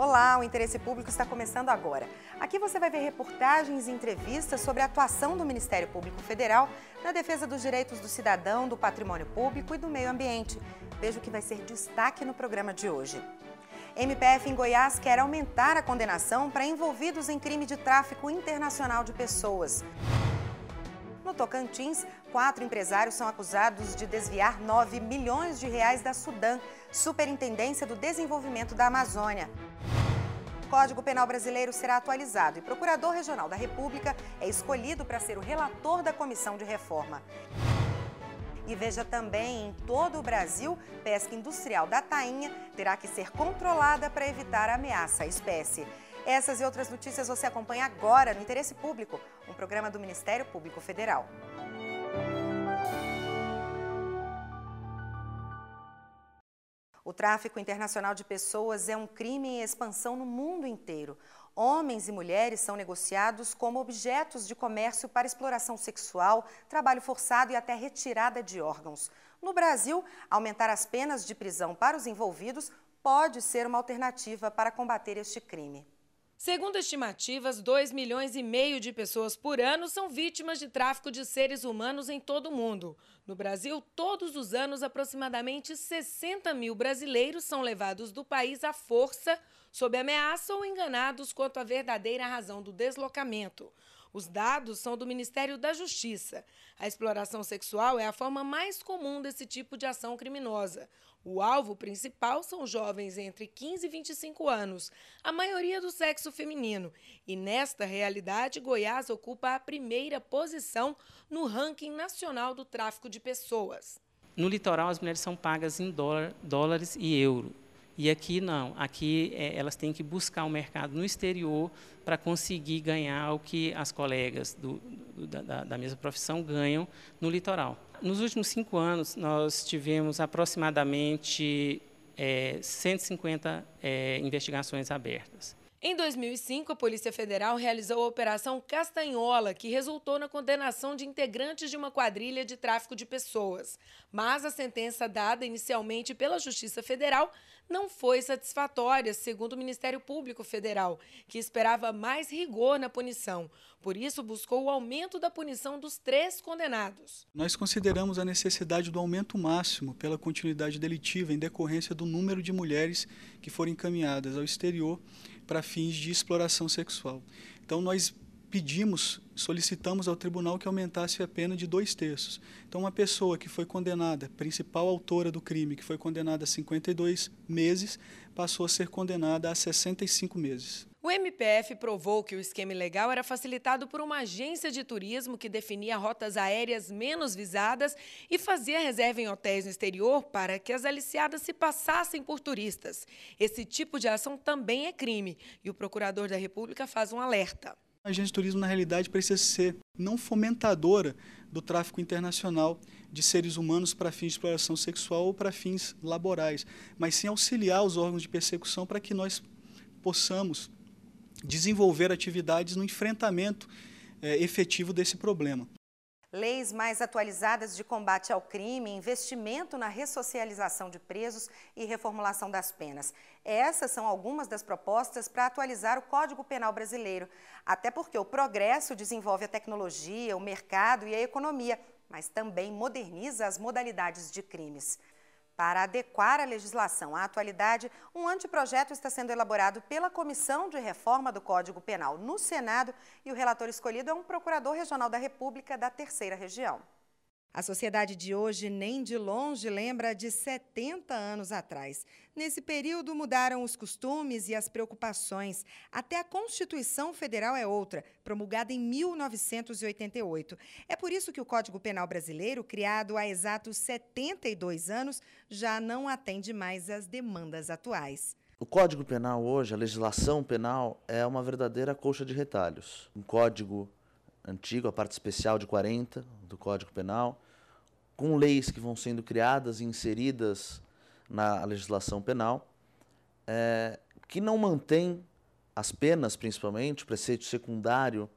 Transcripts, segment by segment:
Olá, o Interesse Público está começando agora. Aqui você vai ver reportagens e entrevistas sobre a atuação do Ministério Público Federal na defesa dos direitos do cidadão, do patrimônio público e do meio ambiente. Veja o que vai ser destaque no programa de hoje. MPF em Goiás quer aumentar a condenação para envolvidos em crime de tráfico internacional de pessoas. No Tocantins, quatro empresários são acusados de desviar 9 milhões de reais da Sudam, Superintendência do Desenvolvimento da Amazônia. Código Penal Brasileiro será atualizado e Procurador Regional da República é escolhido para ser o relator da comissão de reforma. E veja também, em todo o Brasil, pesca industrial da tainha terá que ser controlada para evitar a ameaça à espécie. Essas e outras notícias você acompanha agora no Interesse Público, um programa do Ministério Público Federal. O tráfico internacional de pessoas é um crime em expansão no mundo inteiro. Homens e mulheres são negociados como objetos de comércio para exploração sexual, trabalho forçado e até retirada de órgãos. No Brasil, aumentar as penas de prisão para os envolvidos pode ser uma alternativa para combater este crime. Segundo estimativas, 2 milhões e meio de pessoas por ano são vítimas de tráfico de seres humanos em todo o mundo. No Brasil, todos os anos, aproximadamente 60 mil brasileiros são levados do país à força, sob ameaça ou enganados quanto à verdadeira razão do deslocamento. Os dados são do Ministério da Justiça. A exploração sexual é a forma mais comum desse tipo de ação criminosa. O alvo principal são jovens entre 15 e 25 anos, a maioria do sexo feminino. E nesta realidade, Goiás ocupa a primeira posição no ranking nacional do tráfico de pessoas. No litoral, as mulheres são pagas em dólar, dólares e euro. E aqui não, aqui é, elas têm que buscar o um mercado no exterior para conseguir ganhar o que as colegas do, do, da, da mesma profissão ganham no litoral. Nos últimos cinco anos, nós tivemos aproximadamente é, 150 é, investigações abertas. Em 2005, a Polícia Federal realizou a Operação Castanhola, que resultou na condenação de integrantes de uma quadrilha de tráfico de pessoas. Mas a sentença dada inicialmente pela Justiça Federal não foi satisfatória, segundo o Ministério Público Federal, que esperava mais rigor na punição. Por isso, buscou o aumento da punição dos três condenados. Nós consideramos a necessidade do aumento máximo pela continuidade delitiva em decorrência do número de mulheres que foram encaminhadas ao exterior para fins de exploração sexual. Então, nós pedimos, solicitamos ao tribunal que aumentasse a pena de dois terços. Então, uma pessoa que foi condenada, principal autora do crime, que foi condenada a 52 meses, passou a ser condenada a 65 meses. O MPF provou que o esquema ilegal era facilitado por uma agência de turismo que definia rotas aéreas menos visadas e fazia reserva em hotéis no exterior para que as aliciadas se passassem por turistas. Esse tipo de ação também é crime e o procurador da República faz um alerta a agência de turismo, na realidade, precisa ser não fomentadora do tráfico internacional de seres humanos para fins de exploração sexual ou para fins laborais, mas sim auxiliar os órgãos de persecução para que nós possamos desenvolver atividades no enfrentamento é, efetivo desse problema. Leis mais atualizadas de combate ao crime, investimento na ressocialização de presos e reformulação das penas. Essas são algumas das propostas para atualizar o Código Penal brasileiro. Até porque o progresso desenvolve a tecnologia, o mercado e a economia, mas também moderniza as modalidades de crimes. Para adequar a legislação à atualidade, um anteprojeto está sendo elaborado pela Comissão de Reforma do Código Penal no Senado e o relator escolhido é um procurador regional da República da Terceira Região. A sociedade de hoje nem de longe lembra de 70 anos atrás. Nesse período mudaram os costumes e as preocupações. Até a Constituição Federal é outra, promulgada em 1988. É por isso que o Código Penal Brasileiro, criado há exatos 72 anos, já não atende mais às demandas atuais. O Código Penal hoje, a legislação penal, é uma verdadeira coxa de retalhos. Um código antigo, a parte especial de 40 do Código Penal, com leis que vão sendo criadas e inseridas na legislação penal, é, que não mantém as penas, principalmente, o preceito secundário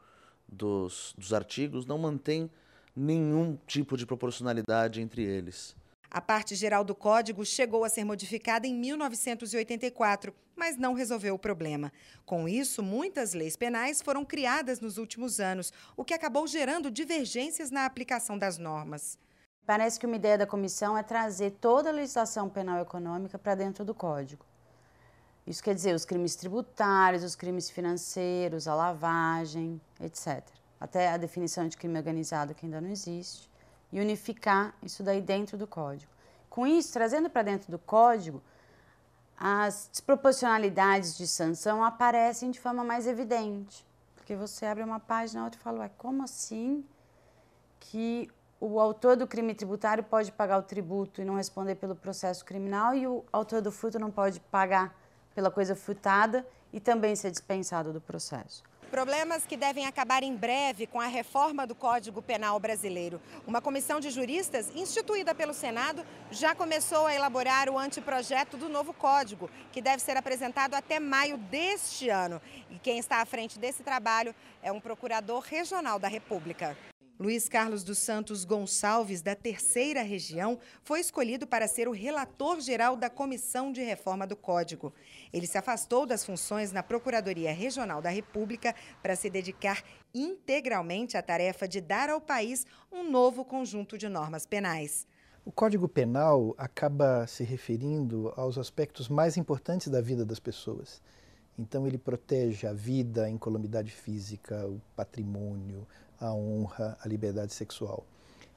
dos, dos artigos, não mantém nenhum tipo de proporcionalidade entre eles. A parte geral do código chegou a ser modificada em 1984, mas não resolveu o problema. Com isso, muitas leis penais foram criadas nos últimos anos, o que acabou gerando divergências na aplicação das normas. Parece que uma ideia da comissão é trazer toda a legislação penal econômica para dentro do código. Isso quer dizer os crimes tributários, os crimes financeiros, a lavagem, etc. Até a definição de crime organizado que ainda não existe e unificar isso daí dentro do código. Com isso, trazendo para dentro do código, as desproporcionalidades de sanção aparecem de forma mais evidente. Porque você abre uma página, outra e fala, ué, como assim que o autor do crime tributário pode pagar o tributo e não responder pelo processo criminal e o autor do furto não pode pagar pela coisa furtada e também ser dispensado do processo? Problemas que devem acabar em breve com a reforma do Código Penal brasileiro. Uma comissão de juristas, instituída pelo Senado, já começou a elaborar o anteprojeto do novo código, que deve ser apresentado até maio deste ano. E quem está à frente desse trabalho é um procurador regional da República. Luiz Carlos dos Santos Gonçalves, da terceira região, foi escolhido para ser o relator geral da Comissão de Reforma do Código. Ele se afastou das funções na Procuradoria Regional da República para se dedicar integralmente à tarefa de dar ao país um novo conjunto de normas penais. O Código Penal acaba se referindo aos aspectos mais importantes da vida das pessoas. Então, ele protege a vida, a incolumidade física, o patrimônio, a honra, a liberdade sexual.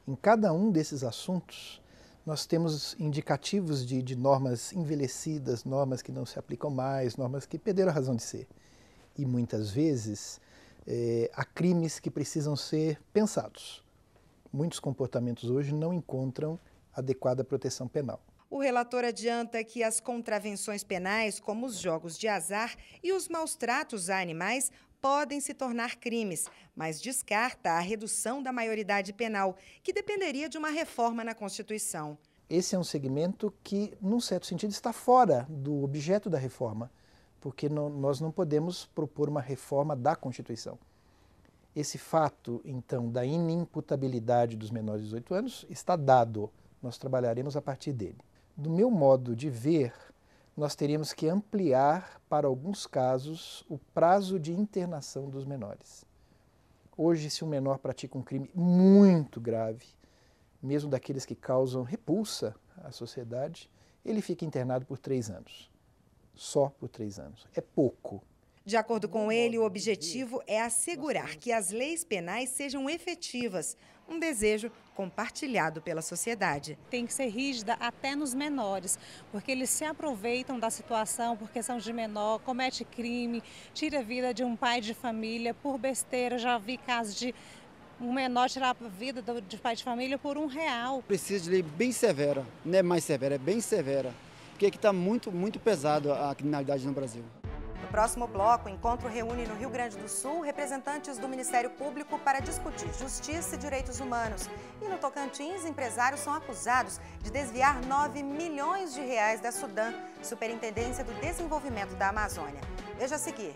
Em cada um desses assuntos, nós temos indicativos de, de, normas envelhecidas, normas que não se aplicam mais, normas que perderam a razão de ser. E muitas vezes é, há crimes que precisam ser pensados. Muitos comportamentos hoje não encontram adequada proteção penal. O relator adianta que as contravenções penais, como os jogos de azar e os maus tratos a animais, podem se tornar crimes, mas descarta a redução da maioridade penal, que dependeria de uma reforma na Constituição. Esse é um segmento que, num certo sentido, está fora do objeto da reforma, porque nós não podemos propor uma reforma da Constituição. Esse fato, então, da inimputabilidade dos menores de 18 anos está dado. Nós trabalharemos a partir dele. Do meu modo de ver, nós teríamos que ampliar, para alguns casos, o prazo de internação dos menores. Hoje, se um menor pratica um crime muito grave, mesmo daqueles que causam repulsa à sociedade, ele fica internado por três anos. Só por três anos. É pouco. De acordo com ele, o objetivo é assegurar que as leis penais sejam efetivas, um desejo compartilhado pela sociedade. Tem que ser rígida até nos menores, porque eles se aproveitam da situação porque são de menor, comete crime, tira a vida de um pai de família por besteira. Já vi casos de um menor tirar a vida de pai de família por um real. Precisa de lei bem severa, não é mais severa, é bem severa, porque aqui está muito, muito pesado a criminalidade no Brasil. No próximo bloco, o encontro reúne no Rio Grande do Sul representantes do Ministério Público para discutir justiça e direitos humanos. E no Tocantins, empresários são acusados de desviar 9 milhões de reais da Sudã, Superintendência do Desenvolvimento da Amazônia. Veja a seguir.